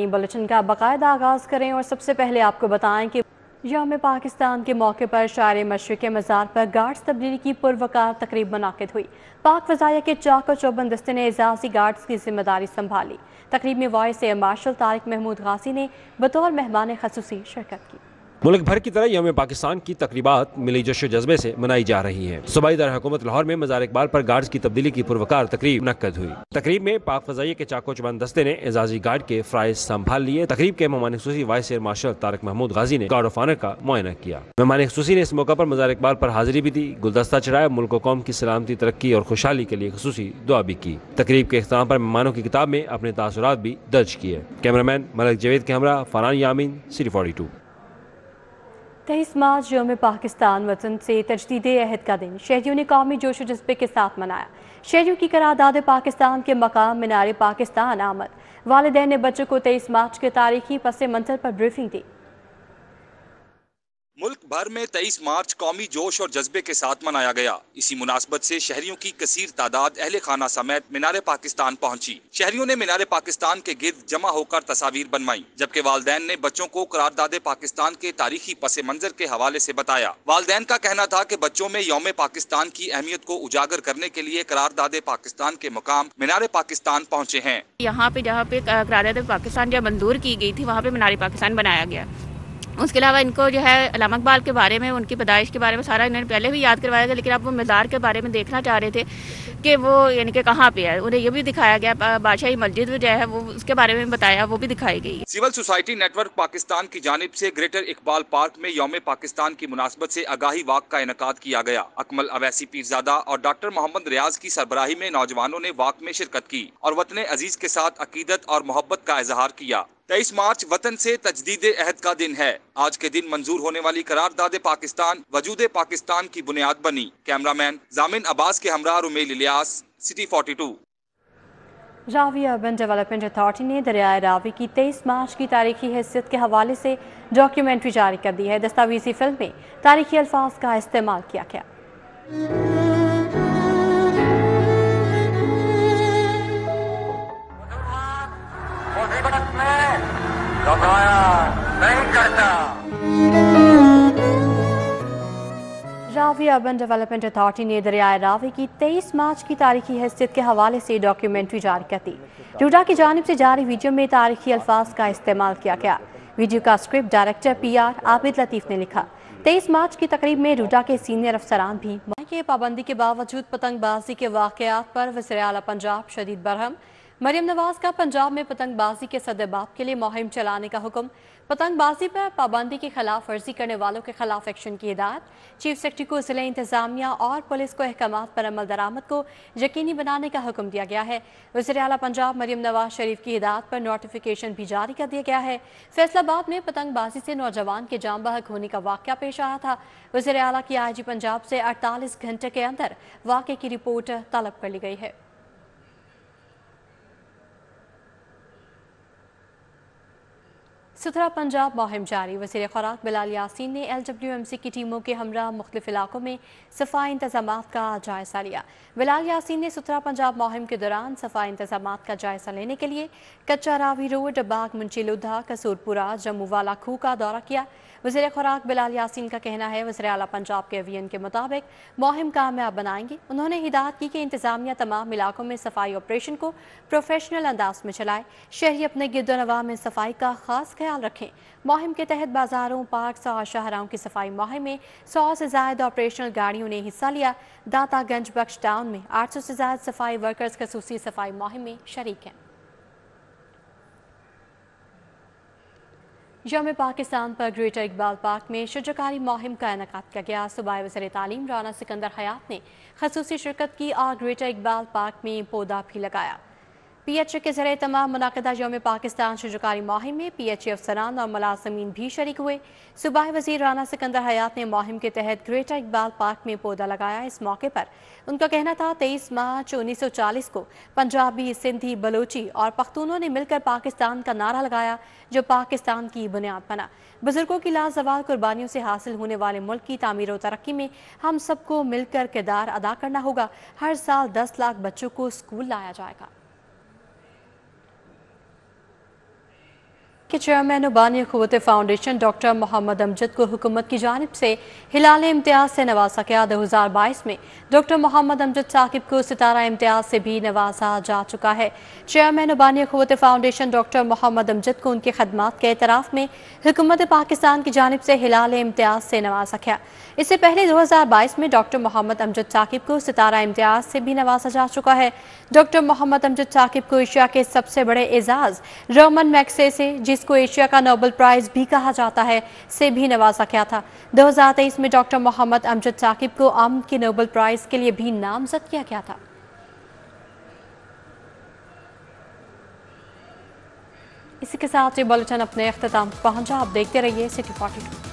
Bulletin का बाकायदा आगाज़ करें और सबसे पहले आपको बताएं कि यौम पाकिस्तान के मौके पर शार मशरक़ के मज़ार पर गार्ड्स तब्दीली की पुरवकार तकरीब मनद हुई पाक वजाया के चौक और चौबन दस्ते ने एजाजी गार्ड्स की जिम्मेदारी संभाली तकरीब में vice air marshal Tariq Mahmood Ghazi ने बतौर मेहमान खसूसी शिरकत की मुल्क भर की तरह यम पाकिस्तान की तकरीबा मिली जशो जज्बे से मनाई जा रही है दर हुकूमत लाहौर में मजार इकबाल पर गार्ड्स की तब्दीली की पुरवकार तकरीब नकद हुई तकरीब में पाक फजाइए के चाको चुबान दस्ते ने एजाजी गार्ड के फ्राइज संभाल लिए तकरीब के मेहमान खसूसी vice air marshal Tariq Mahmood Ghazi ने गार्ड ऑफ ऑनर का मुआयना किया मेहमान खसूसी ने इस मौका पर मजार इकबाल पर हाजिरी भी दी गुलदस्ता चढ़ाया मुल्क कौम की सलामती तरक्की और खुशहाली के लिए खसूसी दुआ भी की तकरीब के अख्ताम पर मेहमानों की किताब में अपने तासरात भी दर्ज किए मैन मलक जवेद के हमरा Farhan Yameen city forty two तेईस मार्च योम पाकिस्तान वतन से तजदीद अहद का दिन शहरीों ने कौमी जोश व जज्बे के साथ मनाया शहरीों की करारदाद पाकिस्तान के मकाम मीनार पाकिस्तान आमद वालदे ने बच्चों को तेईस मार्च के तारीखी पस मंजर पर ब्रीफिंग दी मुल्क भर में 23 मार्च कौमी जोश और जज्बे के साथ मनाया गया इसी मुनासबत से शहरियों की कसीर तादाद अहल खाना समेत मीनार पाकिस्तान पहुंची। शहरियों ने मीनार पाकिस्तान के गिर्द जमा होकर तस्वीर बनवाई जबकि वालदेन ने बच्चों को करारदादे पाकिस्तान के तारीखी पस मंजर के हवाले ऐसी बताया वालदे का कहना था की बच्चों में योम पाकिस्तान की अहमियत को उजागर करने के लिए करारदादे पाकिस्तान के मुकाम मीनार पाकिस्तान पहुँचे हैं यहाँ पे जहाँ पे करारदादे पाकिस्तान जहाँ मंजूर की गयी थी वहाँ पे मीनार पाकिस्तान बनाया गया उसके अलावा इनको जो है अलामा अकबाल के बारे में उनकी पैदाइश के बारे में सारा इन्होंने पहले भी याद करवाया था लेकिन अब वो मज़ार के बारे में देखना चाह रहे थे कि वो यानी कि कहाँ पे है उन्हें ये भी दिखाया गया बादशाही मस्जिद जो है वो उसके बारे में बताया वो भी दिखाई गई सिविल सोसाइटी नेटवर्क पाकिस्तान की जानब से ग्रेटर इकबाल पार्क में योम पाकिस्तान की मुनासबत से आगाही वाक का इनका किया गया अकमल अवैसी पीरजादा और डॉक्टर मोहम्मद रियाज की सरबराही में नौजवानों ने वाक में शिरकत की और वतन अजीज के साथ अकीदत और मोहब्बत का इजहार किया तेईस मार्च वतन से तजदीद अहद का दिन है आज के दिन मंजूर होने वाली करारदाद पाकिस्तान वजूद पाकिस्तान की बुनियाद बनी कैमरामैन जामिन अब्बास के हमरा Rumel Ilyas city 42 Ravi urban development authority ने दरियाए रावी की 23 मार्च की तारीखी हैसियत के हवाले से डॉक्यूमेंट्री जारी कर दी है दस्तावेजी फिल्म में तारीखी अल्फाज का इस्तेमाल किया गया रावी अर्बन डेवलपमेंट अथॉरिटी ने दरियाए रावी की 23 मार्च की तारीखी हैसियत के हवाले से डॉक्यूमेंट्री जारी कर दी रूडा की जानब से जारी वीडियो में तारीखी अल्फाज का इस्तेमाल किया गया वीडियो का script director P R Abid Latif ने लिखा तेईस मार्च की तकरीब में रूडा के सीनियर अफसरान भी के पाबंदी के बावजूद पतंगबाजी के वाकत पर वजर पंजाब शदीद बरहम मरियम नवाज का पंजाब में पतंगबाजी के सदबाब के लिए मुहिम चलाने का हुक्म पतंगबाजी पर पाबंदी के खिलाफ वर्जी करने वालों के खिलाफ एक्शन की हिदायत चीफ सेक्रेटरी को जिले इंतजामिया और पुलिस को अहकाम पर अमल दरामद को यकीनी बनाने का हुक्म दिया गया है वजर अला पंजाब मरियम नवाज शरीफ की हिदायत पर नोटिफिकेशन भी जारी कर दिया गया है फैसलाबाद में पतंगबाजी से नौजवान के जाम बहक होने का वाक्य पेश आया था वजर अला की आई जी पंजाब से अड़तालीस घंटे के अंदर वाक्य की रिपोर्ट तलब कर ली गई है सुथरा पंजाब मुहिम जारी वजी खुराक बिलाल यासीन ने एल डब्ल्यू एम सी की टीमों के हमरा मुख्त इलाकों में सफाई इंतजाम का जायजा लिया बिलाल यासीन ने सुथरा पंजाब मुहिम के दौरान सफाई इंतजाम का जायजा लेने के लिए कच्चा रावी रोड बाग लुद्धा कसूरपुरा वाला खू का दौरा किया वजी खुराक बिलाल यासीन का कहना है वजर अला पंजाब के अवियन के मुताबिक मुहिम कामयाब बनाएंगे उन्होंने हिदायत की कि इंतजामिया तमाम इलाकों में सफाई ऑपरेशन को प्रोफेशनल अंदाज में चलाए शहरी अपने गिरदोनवा में सफाई का खास ख्याल ख्याल रखें मुहिम के तहत बाजारों पार्क और शहराओं की सफाई मुहिम में सौ से ज्यादा ऑपरेशनल गाड़ियों ने हिस्सा लिया दातागंज बख्श टाउन में आठ से ज्यादा सफाई वर्कर्स खसूसी सफाई मुहिम में शरीक हैं यम पाकिस्तान पर ग्रेटर इकबाल पार्क में शजकारी मुहिम का इनका किया गया सुबह वजर तालीम राना सिकंदर हयात ने खसूसी शिरकत की और ग्रेटर इकबाल पार्क में पौधा भी लगाया पी एच ए के जरिए तमाम मुनदा योम पाकिस्तान शुजुकारी माहिम में पी एच ए अफसरान और मुलाजमीन भी शरीक हुए सुबह वजीर राना सिकंदर हयात ने माहिम के तहत ग्रेटर इकबाल पार्क में पौधा लगाया इस मौके पर उनका कहना था तेईस मार्च उन्नीस सौ चालीस को पंजाबी सिंधी बलोची और पख्तूनों ने मिलकर पाकिस्तान का नारा लगाया जो पाकिस्तान की बुनियाद बना बुजुर्गों की लाजवाल कुर्बानियों से हासिल होने वाले मुल्क की तमीर व तरक्की में हम सबको मिलकर किरदार अदा करना होगा हर साल दस लाख बच्चों को स्कूल लाया जाएगा के चेयरमैन उबानी खुवत फाउंडेशन डॉक्टर मोहम्मद अमजद को हुकूमत की जानब से हिलाल इम्तियाज़ से नवाजा गया दो हज़ार बाईस में डॉक्टर मोहम्मद अमजद साकिब को सितारा इम्तियाज़ से भी नवाजा जा चुका है चेयरमैन उबानी खुवत फाउंडेशन डॉक्टर मोहम्मद अमजद को उनकी खदमात के एतराफ़ में हुकूमत पाकिस्तान की जानब से हिलाल इम्तियाज़ से नवाजा गया इससे पहले दो हज़ार बाईस में डॉक्टर मोहम्मद अमजद साकिब को सितारा इम्तियाज़ से भी नवाजा जा चुका है डॉक्टर मोहम्मद अमजद साकिब को एशिया के सबसे बड़े एजाज़ रोमन मैक्से से जिस जिसको एशिया का नोबल प्राइज भी कहा जाता है से भी नवाजा गया था 2023 में डॉक्टर मोहम्मद अमजद साकिब को आम के नोबल प्राइज के लिए भी नामजद किया गया था इसी के साथ ये बुलेटिन अपने अख्ताम पहुंचा आप देखते रहिए सिटी फोर्टी